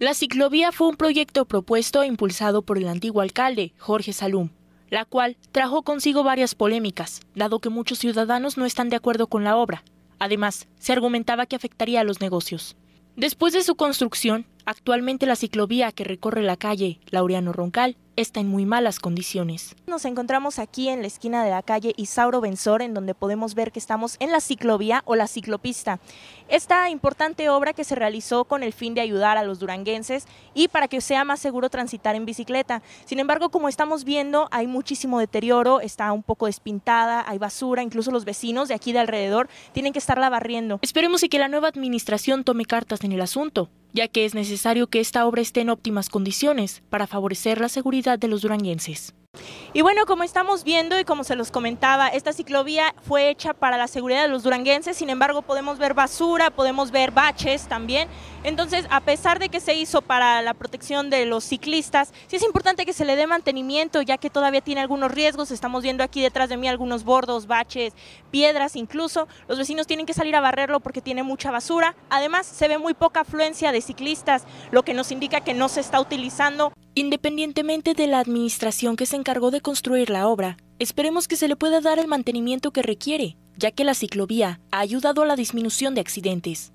La ciclovía fue un proyecto propuesto e impulsado por el antiguo alcalde, Jorge Salum, la cual trajo consigo varias polémicas, dado que muchos ciudadanos no están de acuerdo con la obra. Además, se argumentaba que afectaría a los negocios. Después de su construcción, Actualmente la ciclovía que recorre la calle Laureano Roncal está en muy malas condiciones. Nos encontramos aquí en la esquina de la calle Isauro Benzor, en donde podemos ver que estamos en la ciclovía o la ciclopista. Esta importante obra que se realizó con el fin de ayudar a los duranguenses y para que sea más seguro transitar en bicicleta. Sin embargo, como estamos viendo, hay muchísimo deterioro, está un poco despintada, hay basura, incluso los vecinos de aquí de alrededor tienen que estarla barriendo. Esperemos y que la nueva administración tome cartas en el asunto ya que es necesario que esta obra esté en óptimas condiciones para favorecer la seguridad de los duranguenses. Y bueno, como estamos viendo y como se los comentaba, esta ciclovía fue hecha para la seguridad de los duranguenses, sin embargo podemos ver basura, podemos ver baches también. Entonces, a pesar de que se hizo para la protección de los ciclistas, sí es importante que se le dé mantenimiento, ya que todavía tiene algunos riesgos. Estamos viendo aquí detrás de mí algunos bordos, baches, piedras incluso. Los vecinos tienen que salir a barrerlo porque tiene mucha basura. Además, se ve muy poca afluencia de ciclistas, lo que nos indica que no se está utilizando. Independientemente de la administración que se encargó de construir la obra, esperemos que se le pueda dar el mantenimiento que requiere, ya que la ciclovía ha ayudado a la disminución de accidentes.